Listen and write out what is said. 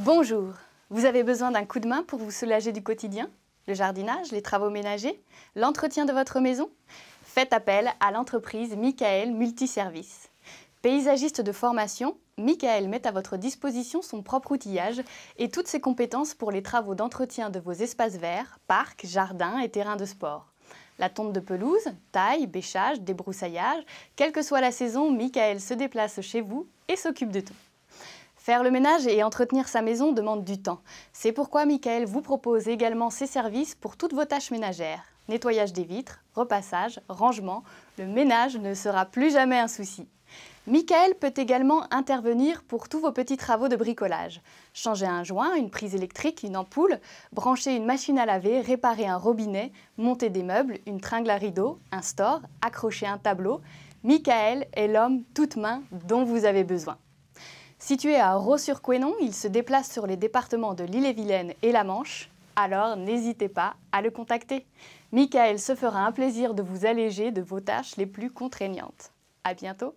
Bonjour. Vous avez besoin d'un coup de main pour vous soulager du quotidien Le jardinage, les travaux ménagers, l'entretien de votre maison Faites appel à l'entreprise Michael Multiservice. Paysagiste de formation, Michael met à votre disposition son propre outillage et toutes ses compétences pour les travaux d'entretien de vos espaces verts, parcs, jardins et terrains de sport. La tonte de pelouse, taille, bêchage, débroussaillage, quelle que soit la saison, Michael se déplace chez vous et s'occupe de tout. Faire le ménage et entretenir sa maison demande du temps. C'est pourquoi Michael vous propose également ses services pour toutes vos tâches ménagères. Nettoyage des vitres, repassage, rangement, le ménage ne sera plus jamais un souci. Michael peut également intervenir pour tous vos petits travaux de bricolage. Changer un joint, une prise électrique, une ampoule, brancher une machine à laver, réparer un robinet, monter des meubles, une tringle à rideaux, un store, accrocher un tableau. Michael est l'homme toute main dont vous avez besoin. Situé à ross sur couesnon il se déplace sur les départements de lille et vilaine et la Manche. Alors n'hésitez pas à le contacter. Michael se fera un plaisir de vous alléger de vos tâches les plus contraignantes. À bientôt